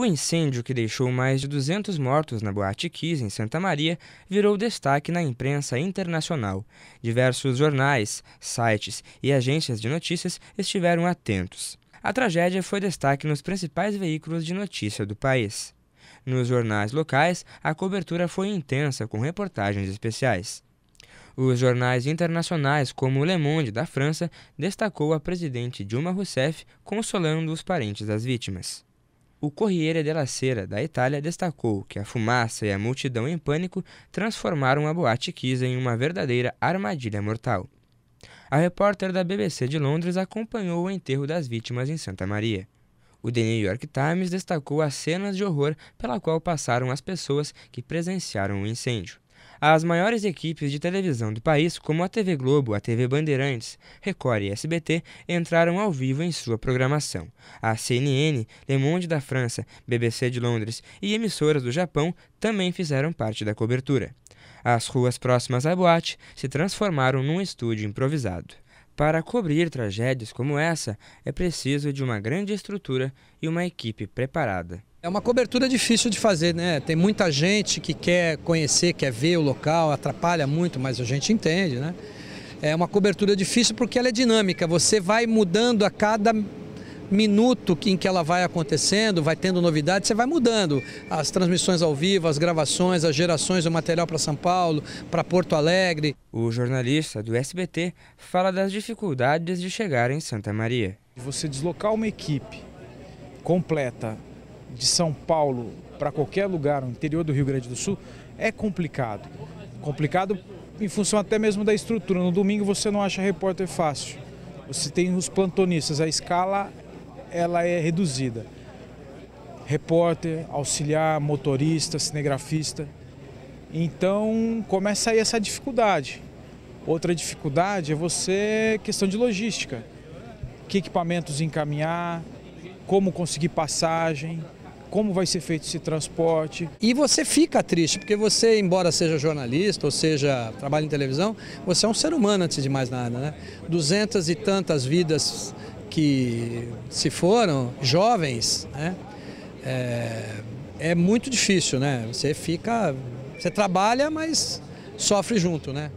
O incêndio que deixou mais de 200 mortos na Boate Kiss, em Santa Maria, virou destaque na imprensa internacional. Diversos jornais, sites e agências de notícias estiveram atentos. A tragédia foi destaque nos principais veículos de notícia do país. Nos jornais locais, a cobertura foi intensa com reportagens especiais. Os jornais internacionais, como o Le Monde da França, destacou a presidente Dilma Rousseff consolando os parentes das vítimas. O Corriere della Sera, da Itália, destacou que a fumaça e a multidão em pânico transformaram a boate Kisa em uma verdadeira armadilha mortal. A repórter da BBC de Londres acompanhou o enterro das vítimas em Santa Maria. O The New York Times destacou as cenas de horror pela qual passaram as pessoas que presenciaram o incêndio. As maiores equipes de televisão do país, como a TV Globo, a TV Bandeirantes, Record e SBT, entraram ao vivo em sua programação. A CNN, Le Monde da França, BBC de Londres e emissoras do Japão também fizeram parte da cobertura. As ruas próximas à boate se transformaram num estúdio improvisado. Para cobrir tragédias como essa, é preciso de uma grande estrutura e uma equipe preparada. É uma cobertura difícil de fazer, né? Tem muita gente que quer conhecer, quer ver o local, atrapalha muito, mas a gente entende, né? É uma cobertura difícil porque ela é dinâmica, você vai mudando a cada minuto em que ela vai acontecendo, vai tendo novidade, você vai mudando as transmissões ao vivo, as gravações, as gerações do material para São Paulo, para Porto Alegre. O jornalista do SBT fala das dificuldades de chegar em Santa Maria. Você deslocar uma equipe completa de São Paulo para qualquer lugar no interior do Rio Grande do Sul é complicado. Complicado em função até mesmo da estrutura. No domingo você não acha repórter fácil. Você tem os plantonistas, a escala ela é reduzida. Repórter, auxiliar, motorista, cinegrafista. Então começa aí essa dificuldade. Outra dificuldade é você questão de logística. Que equipamentos encaminhar, como conseguir passagem, como vai ser feito esse transporte. E você fica triste, porque você, embora seja jornalista ou seja trabalhe em televisão, você é um ser humano antes de mais nada, né? Duzentas e tantas vidas que se foram, jovens, né? É, é muito difícil, né? Você fica, você trabalha, mas sofre junto, né?